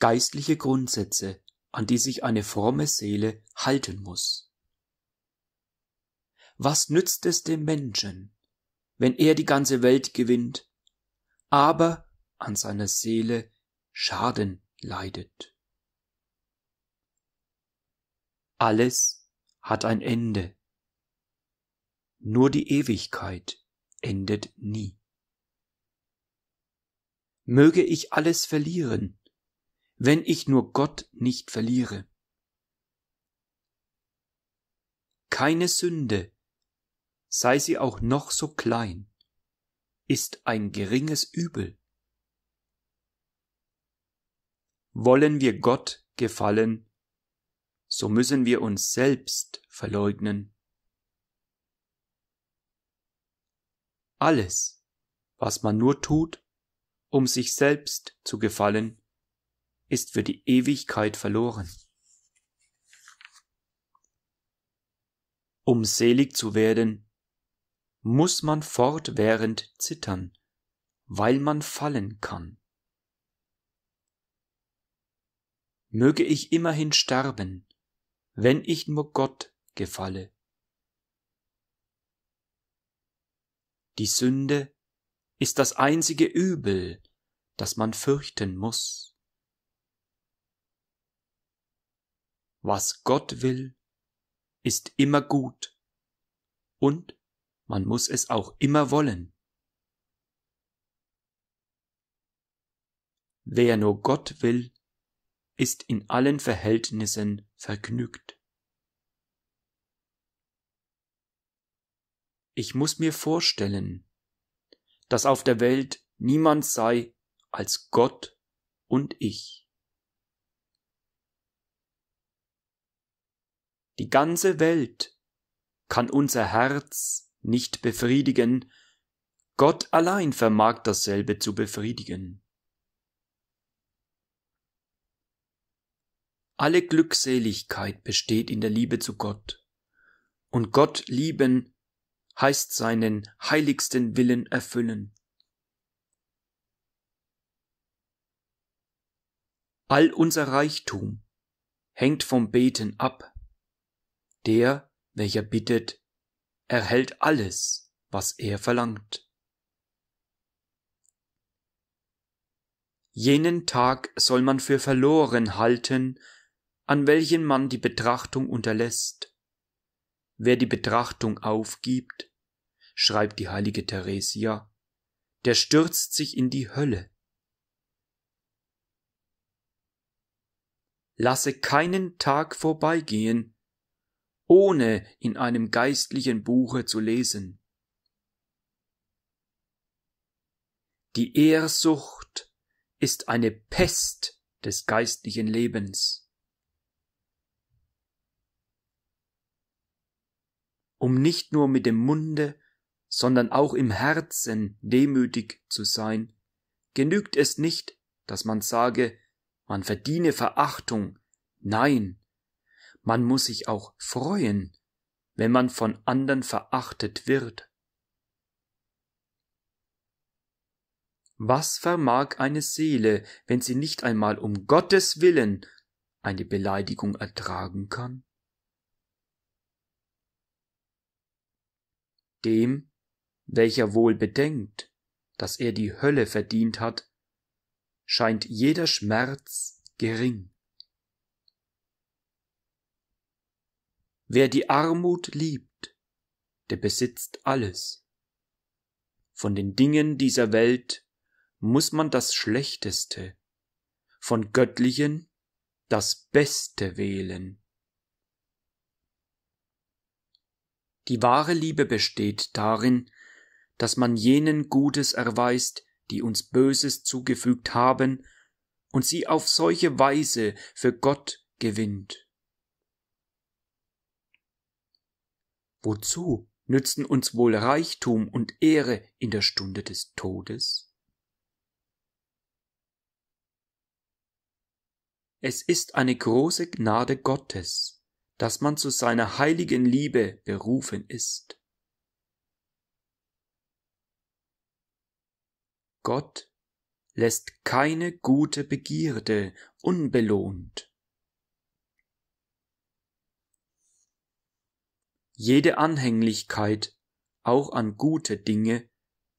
geistliche Grundsätze, an die sich eine fromme Seele halten muss. Was nützt es dem Menschen, wenn er die ganze Welt gewinnt, aber an seiner Seele Schaden leidet? Alles hat ein Ende. Nur die Ewigkeit endet nie. Möge ich alles verlieren, wenn ich nur Gott nicht verliere. Keine Sünde, sei sie auch noch so klein, ist ein geringes Übel. Wollen wir Gott gefallen, so müssen wir uns selbst verleugnen. Alles, was man nur tut, um sich selbst zu gefallen, ist für die Ewigkeit verloren. Um selig zu werden, muss man fortwährend zittern, weil man fallen kann. Möge ich immerhin sterben, wenn ich nur Gott gefalle. Die Sünde ist das einzige Übel, das man fürchten muss. was Gott will, ist immer gut und man muss es auch immer wollen. Wer nur Gott will, ist in allen Verhältnissen vergnügt. Ich muss mir vorstellen, dass auf der Welt niemand sei als Gott und ich. die ganze Welt kann unser Herz nicht befriedigen, Gott allein vermag dasselbe zu befriedigen. Alle Glückseligkeit besteht in der Liebe zu Gott, und Gott lieben heißt seinen heiligsten Willen erfüllen. All unser Reichtum hängt vom Beten ab. Der, welcher bittet, erhält alles, was er verlangt. Jenen Tag soll man für verloren halten, an welchen man die Betrachtung unterlässt. Wer die Betrachtung aufgibt, schreibt die heilige Theresia, der stürzt sich in die Hölle. Lasse keinen Tag vorbeigehen, ohne in einem geistlichen Buche zu lesen. Die Ehrsucht ist eine Pest des geistlichen Lebens. Um nicht nur mit dem Munde, sondern auch im Herzen demütig zu sein, genügt es nicht, dass man sage, man verdiene Verachtung, nein, man muss sich auch freuen, wenn man von anderen verachtet wird. Was vermag eine Seele, wenn sie nicht einmal um Gottes willen eine Beleidigung ertragen kann? Dem, welcher wohl bedenkt, dass er die Hölle verdient hat, scheint jeder Schmerz gering. Wer die Armut liebt, der besitzt alles. Von den Dingen dieser Welt muss man das Schlechteste, von Göttlichen das Beste wählen. Die wahre Liebe besteht darin, dass man jenen Gutes erweist, die uns Böses zugefügt haben, und sie auf solche Weise für Gott gewinnt. Wozu nützen uns wohl Reichtum und Ehre in der Stunde des Todes? Es ist eine große Gnade Gottes, dass man zu seiner heiligen Liebe berufen ist. Gott lässt keine gute Begierde unbelohnt. Jede Anhänglichkeit, auch an gute Dinge,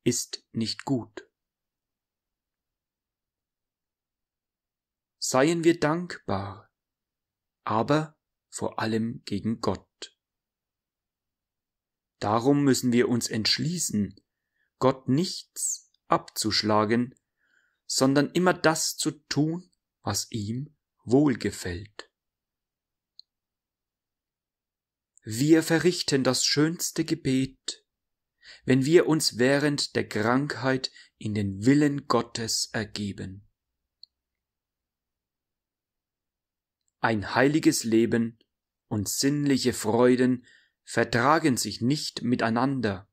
ist nicht gut. Seien wir dankbar, aber vor allem gegen Gott. Darum müssen wir uns entschließen, Gott nichts abzuschlagen, sondern immer das zu tun, was ihm wohlgefällt. Wir verrichten das schönste Gebet, wenn wir uns während der Krankheit in den Willen Gottes ergeben. Ein heiliges Leben und sinnliche Freuden vertragen sich nicht miteinander.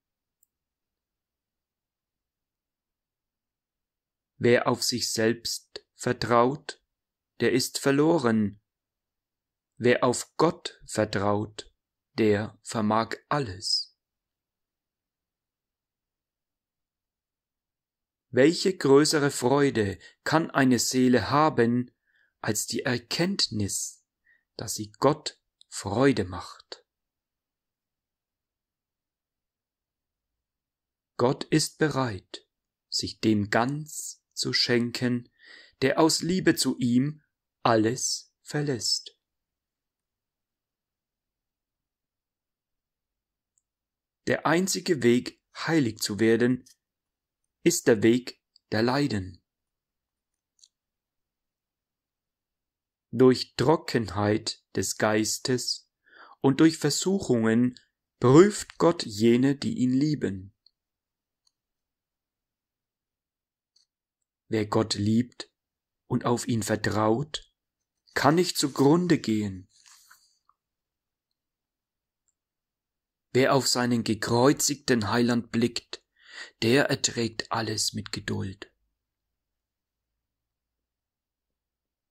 Wer auf sich selbst vertraut, der ist verloren. Wer auf Gott vertraut, der vermag alles. Welche größere Freude kann eine Seele haben, als die Erkenntnis, dass sie Gott Freude macht? Gott ist bereit, sich dem ganz zu schenken, der aus Liebe zu ihm alles verlässt. Der einzige Weg, heilig zu werden, ist der Weg der Leiden. Durch Trockenheit des Geistes und durch Versuchungen prüft Gott jene, die ihn lieben. Wer Gott liebt und auf ihn vertraut, kann nicht zugrunde gehen. Wer auf seinen gekreuzigten Heiland blickt, der erträgt alles mit Geduld.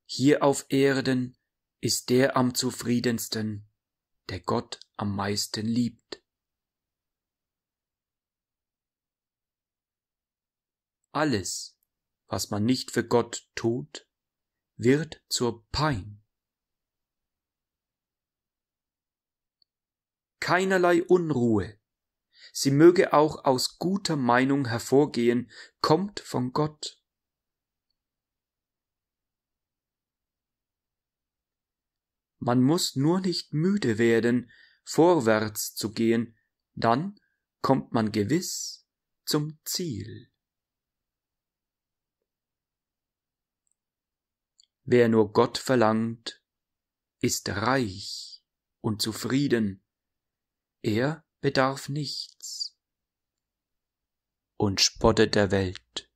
Hier auf Erden ist der am zufriedensten, der Gott am meisten liebt. Alles, was man nicht für Gott tut, wird zur Pein. keinerlei Unruhe. Sie möge auch aus guter Meinung hervorgehen, kommt von Gott. Man muss nur nicht müde werden, vorwärts zu gehen, dann kommt man gewiss zum Ziel. Wer nur Gott verlangt, ist reich und zufrieden er bedarf nichts und spottet der Welt.